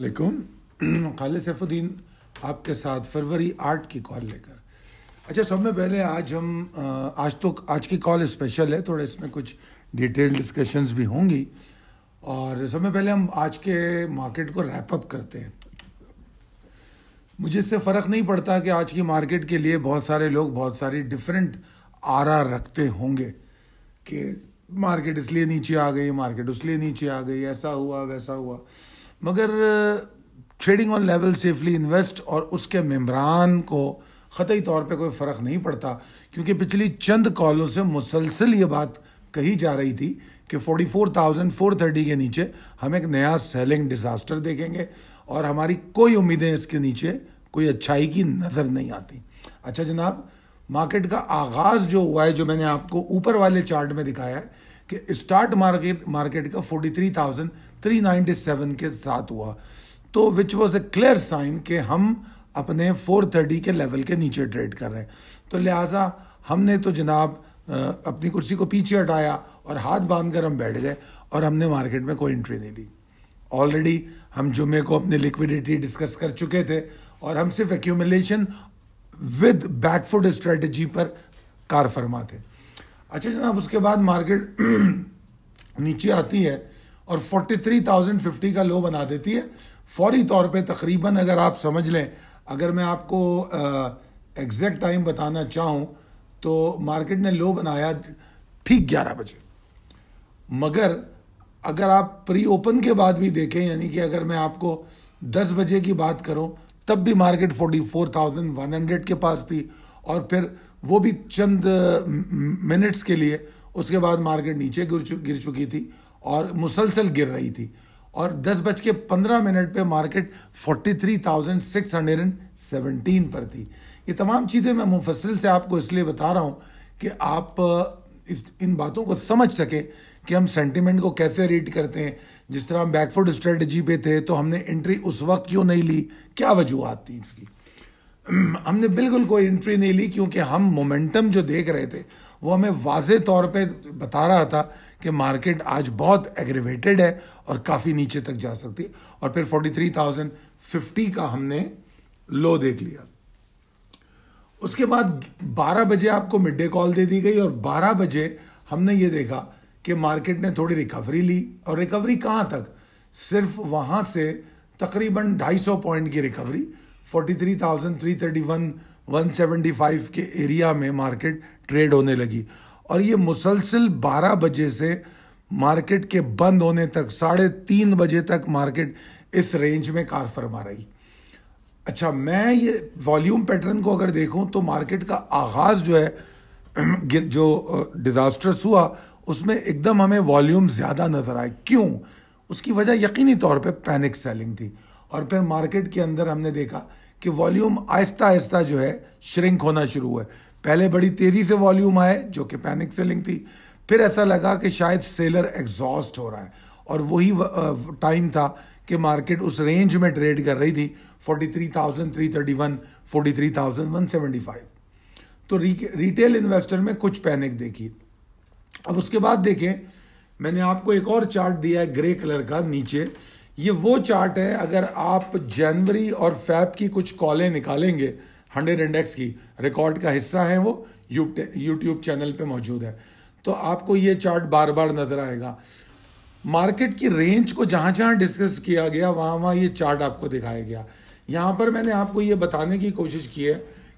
लेकुम खालिद सैफुद्दीन आपके साथ फरवरी आठ की कॉल लेकर अच्छा सब में पहले आज हम आज तो आज की कॉल स्पेशल है थोड़ा इसमें कुछ डिटेल डिस्कशंस भी होंगी और सब में पहले हम आज के मार्केट को रैप अप करते हैं मुझे इससे फ़र्क नहीं पड़ता कि आज की मार्केट के लिए बहुत सारे लोग बहुत सारी डिफरेंट आरा रखते होंगे कि मार्केट इसलिए नीचे आ गई मार्केट उसलिए नीचे आ गई ऐसा हुआ वैसा हुआ मगर trading on level safely invest और उसके मेम्बरान को ख़तई तौर पे कोई फ़र्क नहीं पड़ता क्योंकि पिछली चंद कॉलों से मुसलसल ये बात कही जा रही थी कि 44,430 के नीचे हम एक नया सेलिंग डिज़ास्टर देखेंगे और हमारी कोई उम्मीदें इसके नीचे कोई अच्छाई की नज़र नहीं आती अच्छा जनाब मार्केट का आगाज़ जो हुआ है जो मैंने आपको ऊपर वाले चार्ट में दिखाया है कि स्टार्ट मार्केट मार्केट का 43,000 397 के साथ हुआ तो which was a clear sign कि हम अपने 430 के लेवल के नीचे ट्रेड कर रहे हैं तो लिहाजा हमने तो जनाब अपनी कुर्सी को पीछे हटाया और हाथ बांध कर हम बैठ गए और हमने मार्केट में कोई एंट्री नहीं ली ऑलरेडी हम जुमे को अपनी लिक्विडिटी डिस्कस कर चुके थे और हम सिर्फ एक्यूमलेशन विद बैकफुट स्ट्रेटजी पर कार फरमा थे अच्छा जनाब उसके बाद मार्केट नीचे आती है और 43,050 का लो बना देती है फौरी तौर पे तकरीबन अगर आप समझ लें अगर मैं आपको एग्जैक्ट टाइम बताना चाहूँ तो मार्केट ने लो बनाया ठीक 11 बजे मगर अगर आप प्री ओपन के बाद भी देखें यानी कि अगर मैं आपको 10 बजे की बात करूं तब भी मार्केट 44,100 के पास थी और फिर वो भी चंद मिनट्स के लिए उसके बाद मार्केट नीचे गिर चुकी थी और मुसलसल गिर रही थी और दस बज के पंद्रह मिनट पर market forty three thousand six hundred and seventeen पर थी ये तमाम चीज़ें मैं मुफसल से आपको इसलिए बता रहा हूँ कि आप इस इन बातों को समझ सकें कि हम सेंटिमेंट को कैसे रीड करते हैं जिस तरह हम बैकफुट स्ट्रेटजी पे थे तो हमने एंट्री उस वक्त क्यों नहीं ली क्या वजूहत थी इसकी हमने बिल्कुल कोई एंट्री नहीं ली क्योंकि हम मोमेंटम जो देख रहे थे वो हमें वाज तौर पे बता रहा था कि मार्केट आज बहुत एग्रीवेटेड है और काफ़ी नीचे तक जा सकती है और फिर 43,050 का हमने लो देख लिया उसके बाद 12 बजे आपको मिड डे कॉल दे दी गई और 12 बजे हमने ये देखा कि मार्केट ने थोड़ी रिकवरी ली और रिकवरी कहाँ तक सिर्फ वहाँ से तकरीबन 250 पॉइंट की रिकवरी 43,331 175 के एरिया में मार्केट ट्रेड होने लगी और ये मुसलसिल 12 बजे से मार्केट के बंद होने तक साढ़े तीन बजे तक मार्केट इस रेंज में कार फरमा रही अच्छा मैं ये वॉल्यूम पैटर्न को अगर देखूं तो मार्केट का आगाज़ जो है जो डिज़ास्टर्स हुआ उसमें एकदम हमें वॉल्यूम ज़्यादा नज़र आए क्यों उसकी वजह यकीनी तौर पे पैनिक सेलिंग थी और फिर मार्केट के अंदर हमने देखा कि वॉल्यूम आहिस्ता आहिस्ता जो है श्रिंक होना शुरू हुआ है पहले बड़ी तेज़ी से वॉल्यूम आए जो कि पैनिक सेलिंग थी फिर ऐसा लगा कि शायद सेलर एग्जॉस्ट हो रहा है और वही टाइम था कि मार्केट उस रेंज में ट्रेड कर रही थी 43,331, 43,175 तो रिटेल इन्वेस्टर में कुछ पैनिक देखी अब उसके बाद देखें मैंने आपको एक और चार्ट दिया है ग्रे कलर का नीचे ये वो चार्ट है अगर आप जनवरी और फैब की कुछ कॉलें निकालेंगे हंड्रेड इंडेक्स की रिकॉर्ड का हिस्सा है वो यूट्यूब चैनल पे मौजूद है तो आपको ये चार्ट बार बार नजर आएगा मार्केट की रेंज को जहां जहां डिस्कस किया गया वहां वहां ये चार्ट आपको दिखाया गया यहां पर मैंने आपको ये बताने की कोशिश की है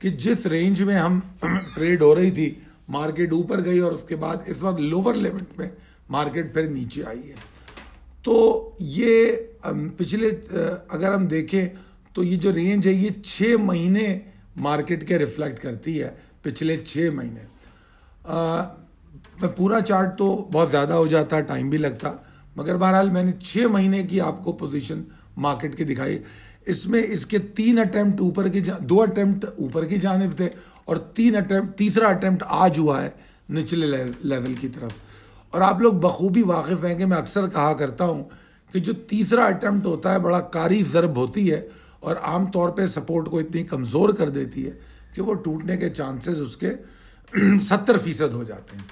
कि जिस रेंज में हम ट्रेड हो रही थी मार्केट ऊपर गई और उसके बाद इस वक्त लोअर लेवल में मार्केट फिर नीचे आई है तो ये पिछले अगर हम देखें तो ये जो रेंज है ये छः महीने मार्केट के रिफ्लेक्ट करती है पिछले छः महीने मैं पूरा चार्ट तो बहुत ज़्यादा हो जाता टाइम भी लगता मगर बहरहाल मैंने छः महीने की आपको पोजीशन मार्केट की दिखाई इसमें इसके तीन अटैम्प्ट ऊपर की दो अटैम्प्ट ऊपर की जानब थे और तीन अटैम्प्ट तीसरा अटैम्प्ट आज हुआ है निचले लेवल की तरफ और आप लोग बखूबी वाकिफ़ हैं कि मैं अक्सर कहा करता हूँ कि जो तीसरा अटैम्प्ट होता है बड़ा कारी ज़रब होती है और आमतौर पे सपोर्ट को इतनी कमज़ोर कर देती है कि वो टूटने के चांसेस उसके सत्तर फीसद हो जाते हैं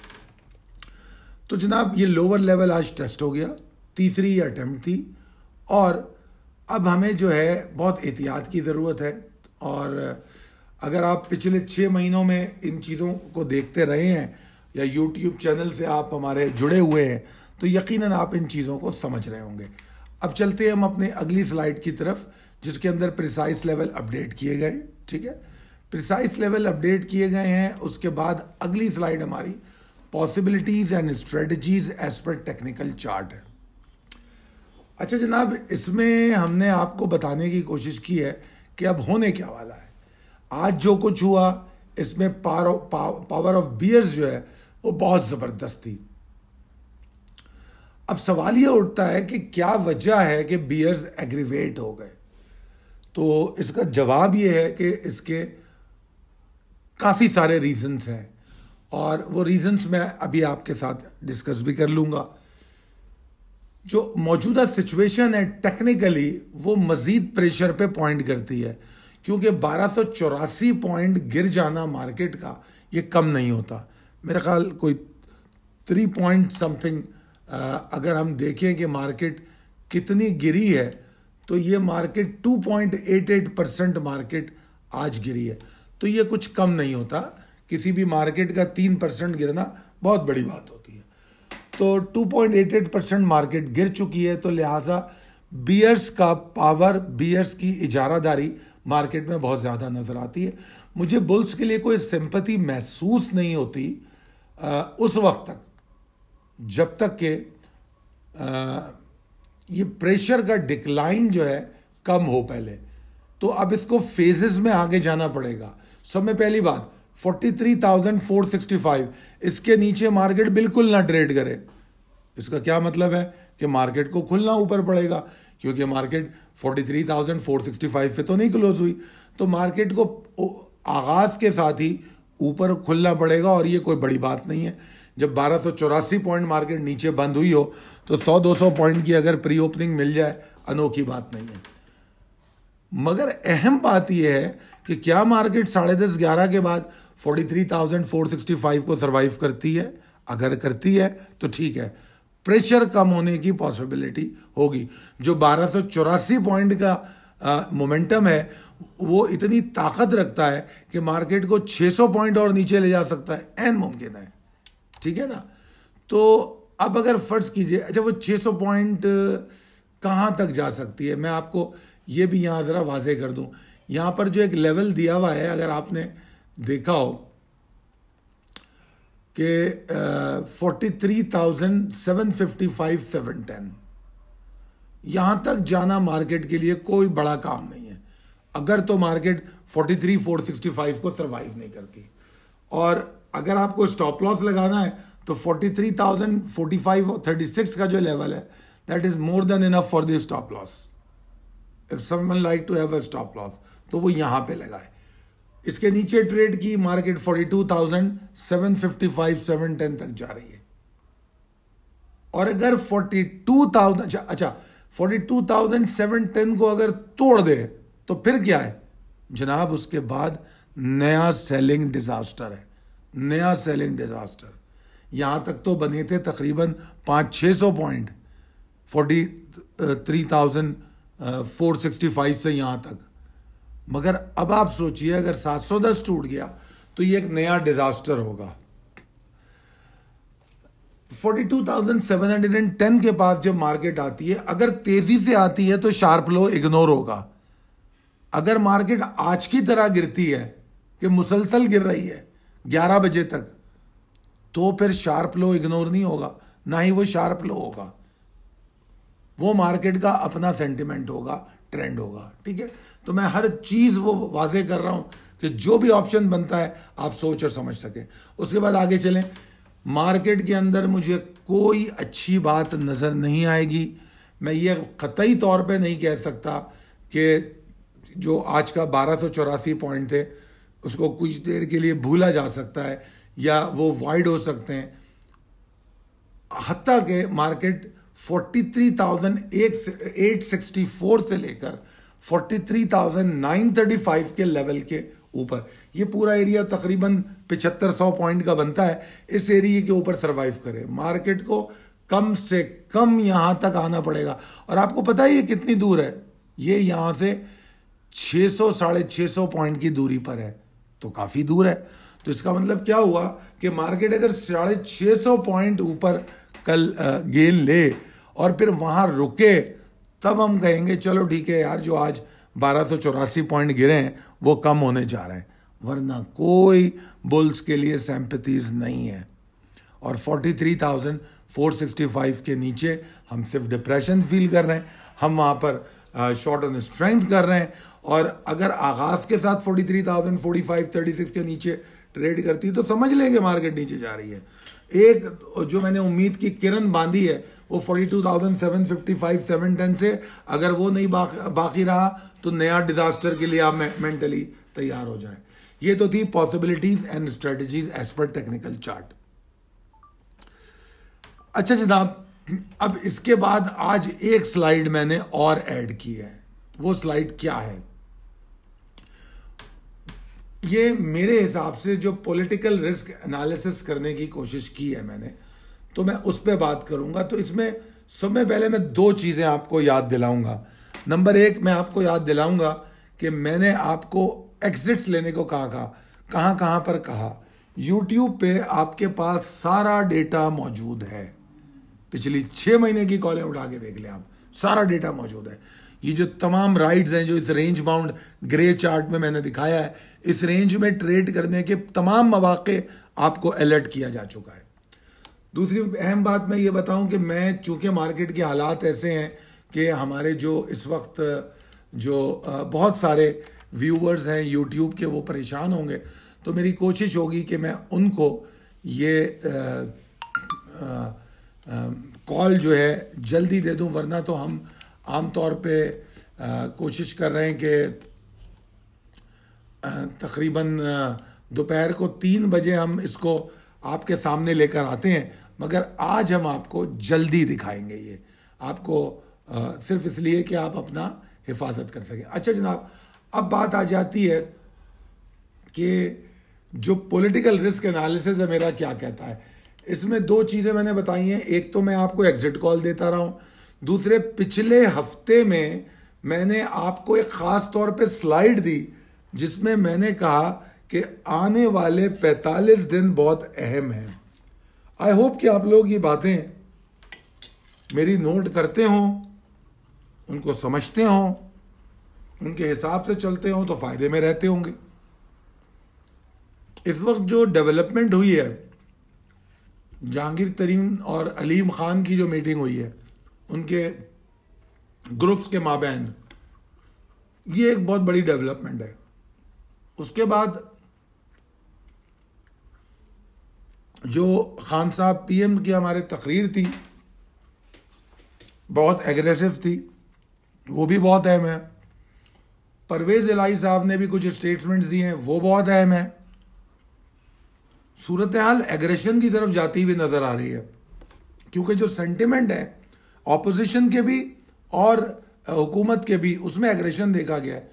तो जनाब ये लोअर लेवल आज टेस्ट हो गया तीसरी अटैम्प्ट थी और अब हमें जो है बहुत एहतियात की ज़रूरत है और अगर आप पिछले छः महीनों में इन चीज़ों को देखते रहे हैं या यूट्यूब चैनल से आप हमारे जुड़े हुए हैं तो यकीनन आप इन चीज़ों को समझ रहे होंगे अब चलते हैं हम अपने अगली स्लाइड की तरफ जिसके अंदर प्रिसाइस लेवल अपडेट किए गए ठीक है प्रिसाइस लेवल अपडेट किए गए हैं उसके बाद अगली स्लाइड हमारी possibilities and strategies as per technical chart है अच्छा जनाब इसमें हमने आपको बताने की कोशिश की है कि अब होने क्या वाला है आज जो कुछ हुआ इसमें पावर पावर ऑफ बियर्स जो है वो बहुत ज़बरदस्त थी अब सवाल ये उठता है कि क्या वजह है कि बियर्स एग्रीवेट हो गए तो इसका जवाब ये है कि इसके काफ़ी सारे रीज़न्स हैं और वो रीज़न्स मैं अभी आपके साथ डिस्कस भी कर लूँगा जो मौजूदा सिचुएशन है टेक्निकली वो मज़ीद प्रेशर पे पॉइंट करती है क्योंकि बारह पॉइंट गिर जाना मार्केट का ये कम नहीं होता मेरा ख्याल कोई थ्री पॉइंट समथिंग अगर हम देखें कि मार्केट कितनी गिरी है तो ये मार्केट 2.88 परसेंट मार्केट आज गिरी है तो ये कुछ कम नहीं होता किसी भी मार्केट का तीन परसेंट गिरना बहुत बड़ी बात होती है तो 2.88 परसेंट मार्केट गिर चुकी है तो लिहाजा बियर्स का पावर बियर्स की इजारादारी मार्केट में बहुत ज़्यादा नज़र आती है मुझे बुल्स के लिए कोई सिंपति महसूस नहीं होती आ, उस वक्त तक जब तक के ये प्रेशर का डिक्लाइन जो है कम हो पहले तो अब इसको फेजेस में आगे जाना पड़ेगा सब में पहली बात 43,465 इसके नीचे मार्केट बिल्कुल ना ट्रेड करे इसका क्या मतलब है कि मार्केट को खुलना ऊपर पड़ेगा क्योंकि मार्केट 43,465 पे तो नहीं क्लोज हुई तो मार्केट को आगाज़ के साथ ही ऊपर खुलना पड़ेगा और ये कोई बड़ी बात नहीं है जब बारह पॉइंट मार्केट नीचे बंद हुई हो तो 100-200 पॉइंट की अगर प्री ओपनिंग मिल जाए अनोखी बात नहीं है मगर अहम बात यह है कि क्या मार्केट साढ़े दस ग्यारह के बाद 43,465 को सरवाइव करती है अगर करती है तो ठीक है प्रेशर कम होने की पॉसिबिलिटी होगी जो बारह पॉइंट का मोमेंटम है वो इतनी ताकत रखता है कि मार्केट को 600 पॉइंट और नीचे ले जा सकता है एन मुमकिन है ठीक है ना तो अब अगर फ़र्ज़ कीजिए अच्छा वो 600 पॉइंट कहाँ तक जा सकती है मैं आपको ये भी यहाँ ज़रा वाजे कर दूँ यहाँ पर जो एक लेवल दिया हुआ है अगर आपने देखा हो कि forty three thousand seven fifty five seven ten यहाँ तक जाना मार्केट के लिए कोई बड़ा काम नहीं है अगर तो market forty three four sixty five को सर्वाइव नहीं करती और अगर आपको स्टॉप लॉस लगाना है तो 43,000, 45 और 36 का जो लेवल है that is more than enough for the stop loss if someone like to have a stop loss तो वो यहां पे लगाए इसके नीचे ट्रेड की मार्केट 42,755, 710 तक जा रही है और अगर 42,000 अच्छा अच्छा 42,710 को अगर तोड़ दे तो फिर क्या है जनाब उसके बाद नया सेलिंग डिजास्टर है नया सेलिंग डिजास्टर यहाँ तक तो बने थे तकरीबन पाँच छः सौ point forty three thousand four sixty five से यहाँ तक मगर अब आप सोचिए अगर सात सौ दस टूट गया तो ये एक नया डिजास्टर होगा forty two thousand seven hundred and ten के पास जब मार्केट आती है अगर तेजी से आती है तो शार्प लो इग्नोर होगा अगर मार्केट आज की तरह गिरती है कि मुसलसल गिर रही है ग्यारह बजे तक तो फिर शार्प लो इग्नोर नहीं होगा ना ही वो शार्प लो होगा वो मार्केट का अपना सेंटिमेंट होगा ट्रेंड होगा ठीक है तो मैं हर चीज़ वो वाजे कर रहा हूं कि जो भी ऑप्शन बनता है आप सोच और समझ सके उसके बाद आगे चलें मार्केट के अंदर मुझे कोई अच्छी बात नज़र नहीं आएगी मैं ये कतई तौर पे नहीं कह सकता कि जो आज का बारह पॉइंट थे उसको कुछ देर के लिए भूला जा सकता है या वो वाइड हो सकते हैं हत्या के मार्केट 43,864 से लेकर 43,935 के लेवल के ऊपर ये पूरा एरिया तकरीबन पिछहत्तर सौ पॉइंट का बनता है इस एरिए के ऊपर सरवाइव करे मार्केट को कम से कम यहां तक आना पड़ेगा और आपको पता ही है कितनी दूर है ये यहां से 600 सौ साढ़े छः पॉइंट की दूरी पर है तो काफ़ी दूर है तो इसका मतलब क्या हुआ कि मार्केट अगर साढ़े छः सौ पॉइंट ऊपर कल गेन ले और फिर वहाँ रुके तब हम कहेंगे चलो ठीक है यार जो आज बारह सौ चौरासी पॉइंट गिरे हैं वो कम होने जा रहे हैं वरना कोई बुल्स के लिए सैम्पतीज नहीं है और forty three thousand four sixty five के नीचे हम सिर्फ डिप्रेशन फील कर रहे हैं हम वहाँ पर शॉर्ट ऑन स्ट्रेंथ कर रहे हैं और अगर आगाज़ के साथ forty three thousand forty five thirty six के नीचे ट्रेड करती है तो समझ लेंगे मार्केट नीचे जा रही है एक जो मैंने उम्मीद की किरण बांधी है वो forty two thousand seven fifty five seven ten से अगर वो नहीं बाकी, बाकी रहा तो नया डिजास्टर के लिए आप मेंटली तैयार हो जाए ये तो थी possibilities and strategies as per technical chart अच्छा जनाब अब इसके बाद आज एक स्लाइड मैंने और ऐड की है वो स्लाइड क्या है ये मेरे हिसाब से जो पॉलिटिकल रिस्क एनालिसिस करने की कोशिश की है मैंने तो मैं उस पर बात करूंगा तो इसमें सबसे पहले मैं दो चीज़ें आपको याद दिलाऊंगा नंबर एक मैं आपको याद दिलाऊंगा कि मैंने आपको एग्जिट्स लेने को कहा था कहाँ कहाँ पर कहा यूट्यूब पे आपके पास सारा डेटा मौजूद है पिछली छः महीने की कॉलें उठा के देख लें आप सारा डेटा मौजूद है ये जो तमाम राइड्स हैं जो इस रेंज बाउंड ग्रे चार्ट में मैंने दिखाया है इस रेंज में ट्रेड करने के तमाम मौाक़े आपको अलर्ट किया जा चुका है दूसरी अहम बात मैं ये बताऊं कि मैं चूंकि मार्केट के हालात ऐसे हैं कि हमारे जो इस वक्त जो बहुत सारे व्यूवर्स हैं यूट्यूब के वो परेशान होंगे तो मेरी कोशिश होगी कि मैं उनको ये कॉल जो है जल्दी दे दूँ वरना तो हम आमतौर पे कोशिश कर रहे हैं कि तकरीबन दोपहर को तीन बजे हम इसको आपके सामने लेकर आते हैं मगर आज हम आपको जल्दी दिखाएंगे ये आपको आ, सिर्फ इसलिए कि आप अपना हिफाजत कर सकें अच्छा जनाब अब बात आ जाती है कि जो पॉलिटिकल रिस्क एनालिसिस है मेरा क्या कहता है इसमें दो चीज़ें मैंने बताई हैं एक तो मैं आपको एग्जिट कॉल देता रहा हूँ दूसरे पिछले हफ्ते में मैंने आपको एक ख़ास तौर पे स्लाइड दी जिसमें मैंने कहा कि आने वाले 45 दिन बहुत अहम हैं आई होप कि आप लोग ये बातें मेरी नोट करते हों उनको समझते हों उनके हिसाब से चलते हों तो फ़ायदे में रहते होंगे इस वक्त जो डेवलपमेंट हुई है जहांगीर तरीन और अलीम ख़ान की जो मीटिंग हुई है उनके ग्रुप्स के माबेन ये एक बहुत बड़ी डेवलपमेंट है उसके बाद जो खान साहब पीएम की हमारे तकरीर थी बहुत एग्रेसिव थी वो भी बहुत अहम है परवेज़ इलाही साहब ने भी कुछ स्टेटमेंट्स दिए हैं वो बहुत अहम है सूरत हाल एग्रेशन की तरफ जाती हुई नज़र आ रही है क्योंकि जो सेंटिमेंट है ऑपोजिशन के भी और हुकूमत के भी उसमें एग्रेशन देखा गया है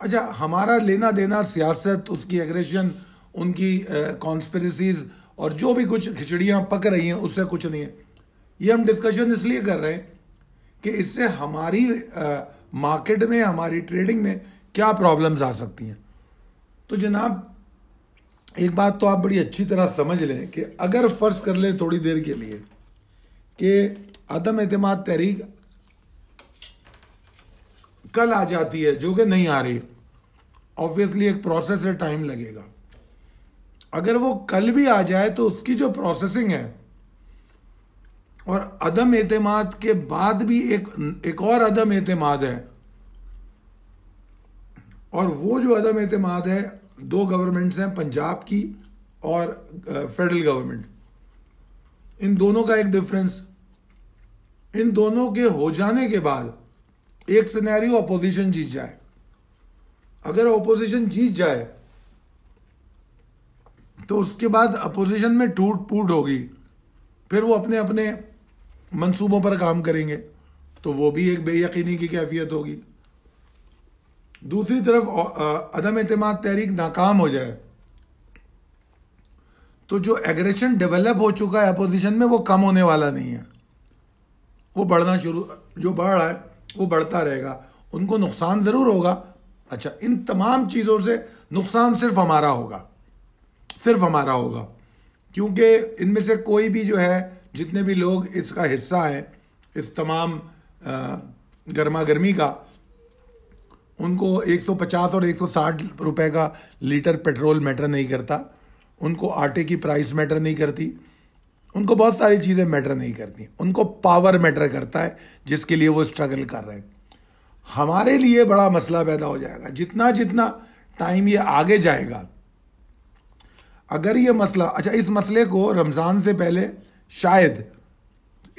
अच्छा हमारा लेना देना सियासत उसकी एग्रेशन उनकी कॉन्स्परेसीज और जो भी कुछ खिचड़ियाँ पक रही हैं उससे कुछ नहीं है ये हम डिस्कशन इसलिए कर रहे हैं कि इससे हमारी मार्केट में हमारी ट्रेडिंग में क्या प्रॉब्लम्स आ सकती हैं तो जनाब एक बात तो आप बड़ी अच्छी तरह समझ लें कि अगर फ़र्ज़ कर लें थोड़ी देर के लिए कि अदम अतम तहरीक कल आ जाती है जो कि नहीं आ रही ऑब्वियसली एक प्रोसेस है टाइम लगेगा अगर वो कल भी आ जाए तो उसकी जो प्रोसेसिंग है और अदम एतम के बाद भी एक एक और अदम एतम है और वो जो अदम एतम है दो गवर्नमेंट्स हैं पंजाब की और फेडरल गवर्नमेंट इन दोनों का एक डिफरेंस इन दोनों के हो जाने के बाद एक सिनेरियो अपोजिशन जीत जाए अगर अपोजिशन जीत जाए तो उसके बाद अपोजिशन में टूट फूट होगी फिर वो अपने अपने मंसूबों पर काम करेंगे तो वो भी एक बेयकीनी की कैफियत होगी दूसरी तरफ अदम एतम तहरीक नाकाम हो जाए तो जो एग्रेशन डेवलप हो चुका है अपोजिशन में वो कम होने वाला नहीं है वो बढ़ना शुरू जो बढ़ रहा है वो बढ़ता रहेगा उनको नुकसान ज़रूर होगा अच्छा इन तमाम चीज़ों से नुकसान सिर्फ हमारा होगा सिर्फ हमारा होगा क्योंकि इनमें से कोई भी जो है जितने भी लोग इसका हिस्सा हैं इस तमाम गर्मा गर्मी का उनको 150 और 160 रुपए का लीटर पेट्रोल मैटर नहीं करता उनको आटे की प्राइस मैटर नहीं करती उनको बहुत सारी चीज़ें मैटर नहीं करती उनको पावर मैटर करता है जिसके लिए वो स्ट्रगल कर रहे हैं हमारे लिए बड़ा मसला पैदा हो जाएगा जितना जितना टाइम ये आगे जाएगा अगर ये मसला अच्छा इस मसले को रमज़ान से पहले शायद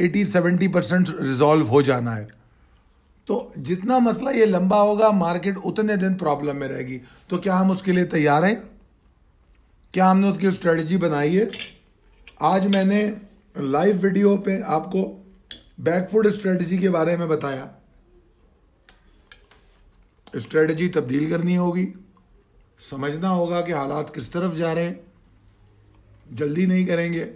80-70 परसेंट रिजॉल्व हो जाना है तो जितना मसला ये लंबा होगा मार्केट उतने दिन प्रॉब्लम में रहेगी तो क्या हम उसके लिए तैयार हैं क्या हमने उसकी स्ट्रेटजी बनाई है आज मैंने लाइव वीडियो पे आपको बैकफुट स्ट्रेटजी के बारे में बताया स्ट्रेटजी तब्दील करनी होगी समझना होगा कि हालात किस तरफ जा रहे हैं जल्दी नहीं करेंगे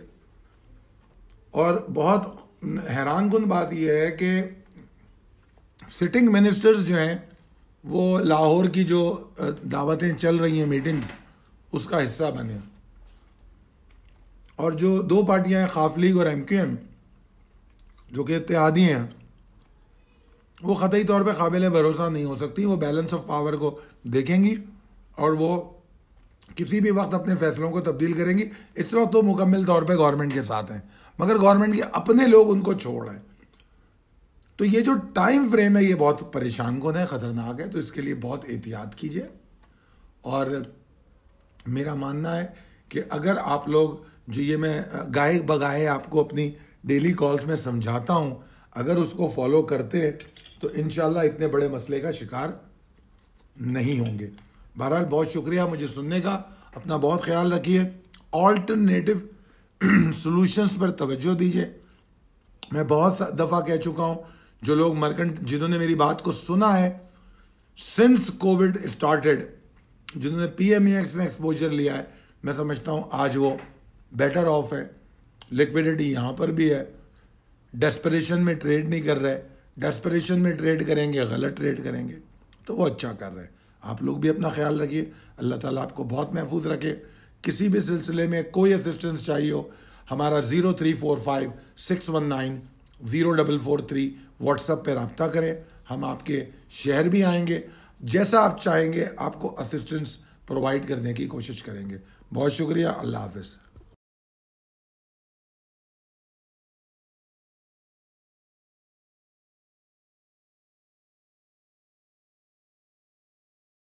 और बहुत हैरान कन बात यह है कि सिटिंग मिनिस्टर्स जो हैं वो लाहौर की जो दावतें चल रही हैं मीटिंग्स उसका हिस्सा बने और जो दो पार्टियां हैं खाफ लीग और एम क्यू एम जो कि इत्यादी हैं वो ख़तई तौर पे काबिल भरोसा नहीं हो सकती वो बैलेंस ऑफ पावर को देखेंगी और वो किसी भी वक्त अपने फैसलों को तब्दील करेंगी इस वक्त वो मुकम्मल तौर पे गवर्नमेंट के साथ हैं मगर गवर्नमेंट के अपने लोग उनको छोड़ रहे हैं तो ये जो टाइम फ्रेम है ये बहुत परेशान कौन है ख़तरनाक है तो इसके लिए बहुत एहतियात कीजिए और मेरा मानना है कि अगर आप लोग जो ये मैं गाये बगाए आपको अपनी डेली कॉल्स में समझाता हूँ अगर उसको फॉलो करते तो इन इतने बड़े मसले का शिकार नहीं होंगे बहरहाल बहुत शुक्रिया मुझे सुनने का अपना बहुत ख्याल रखिए ऑल्टरनेटिव सॉल्यूशंस पर तवज्जो दीजिए मैं बहुत दफ़ा कह चुका हूँ जो लोग मर्केंट जिन्होंने मेरी बात को सुना है सिंस कोविड स्टार्टेड जिन्होंने पी एम एक्स में एक्सपोजर लिया है मैं समझता हूँ आज वो बेटर ऑफ है लिक्विडिटी यहाँ पर भी है डेस्परेशन में ट्रेड नहीं कर रहे डेस्परेशन में ट्रेड करेंगे गलत ट्रेड करेंगे तो वो अच्छा कर रहे हैं आप लोग भी अपना ख्याल रखिए अल्लाह ताला आपको बहुत महफूज रखे किसी भी सिलसिले में कोई असिस्टेंस चाहिए हो हमारा zero three four five six one nine zero double four three WhatsApp पर रबता करें हम आपके शहर भी आएंगे जैसा आप चाहेंगे आपको असिस्टेंस प्रोवाइड करने की कोशिश करेंगे बहुत शुक्रिया अल्लाह हाफिज़